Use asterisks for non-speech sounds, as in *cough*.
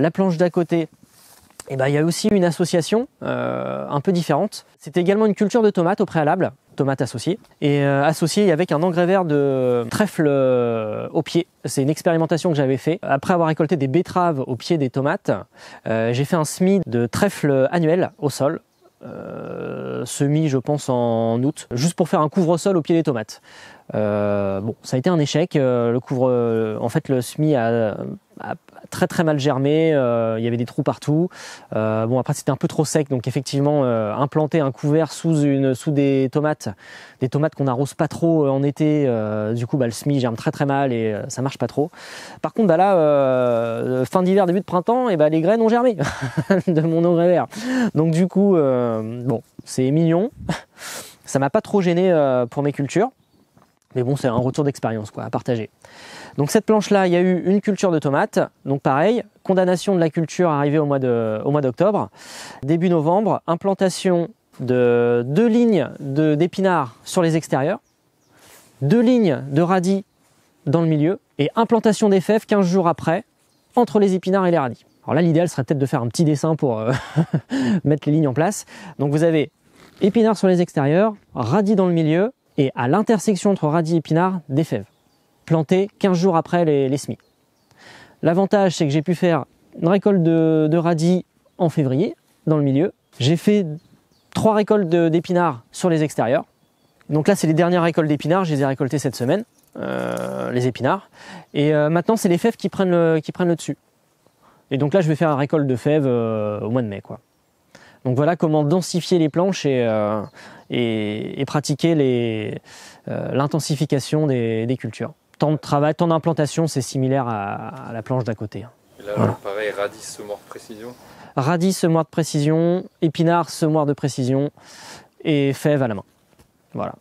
la planche d'à côté, et eh ben, il y a aussi une association euh, un peu différente. C'était également une culture de tomates au préalable, tomates associées, et euh, associées avec un engrais vert de trèfle euh, au pied. C'est une expérimentation que j'avais fait. Après avoir récolté des betteraves au pied des tomates, j'ai fait un semis de trèfle annuel au sol. semis, je pense, en août, juste pour faire un couvre-sol au pied des tomates. bon, ça a été un échec. le couvre, en fait, le semis a, très très mal germé, euh, il y avait des trous partout. Euh, bon après c'était un peu trop sec, donc effectivement euh, implanter un couvert sous une sous des tomates, des tomates qu'on n'arrose pas trop en été, du coup bah, le semis germe très très mal et ça marche pas trop. Par contre bah, là fin d'hiver début de printemps et bah, les graines ont germé *laughs* de mon engrais vert. Donc du coup bon c'est mignon, ça m'a pas trop gêné pour mes cultures. Mais bon, c'est un retour d'expérience quoi, à partager. Donc cette planche-là, il y a eu une culture de tomates. Donc pareil, condamnation de la culture arrivée au mois d'octobre. Début novembre, implantation de deux lignes d'épinards sur les extérieurs, deux lignes de radis dans le milieu et implantation des fèves 15 jours après entre les épinards et les radis. Alors là, l'idéal serait peut-être de faire un petit dessin pour euh, *laughs* mettre les lignes en place. Donc vous avez épinards sur les extérieurs, radis dans le milieu, et à l'intersection entre radis et épinards, des fèves, plantées 15 jours après les, semis. L'avantage, c'est que j'ai pu faire une récolte de, radis en février, dans le milieu. J'ai fait trois récoltes d'épinards sur les extérieurs. Donc là, c'est les dernières récoltes d'épinards, je les ai récoltées cette semaine, euh, les épinards. Et euh, maintenant, c'est les fèves qui prennent, le, dessus. Et donc là, je vais faire une récolte de fèves euh, au mois de mai, quoi. Donc voilà comment densifier les planches et, euh, pratiquer euh, l'intensification des, cultures. Temps de travail, temps d'implantation, c'est similaire à, la planche d'à côté. Hein. Et là, pareil, radis, semoir de précision Radis, semoir de précision, épinard, semoir de précision et fève à la main. Voilà.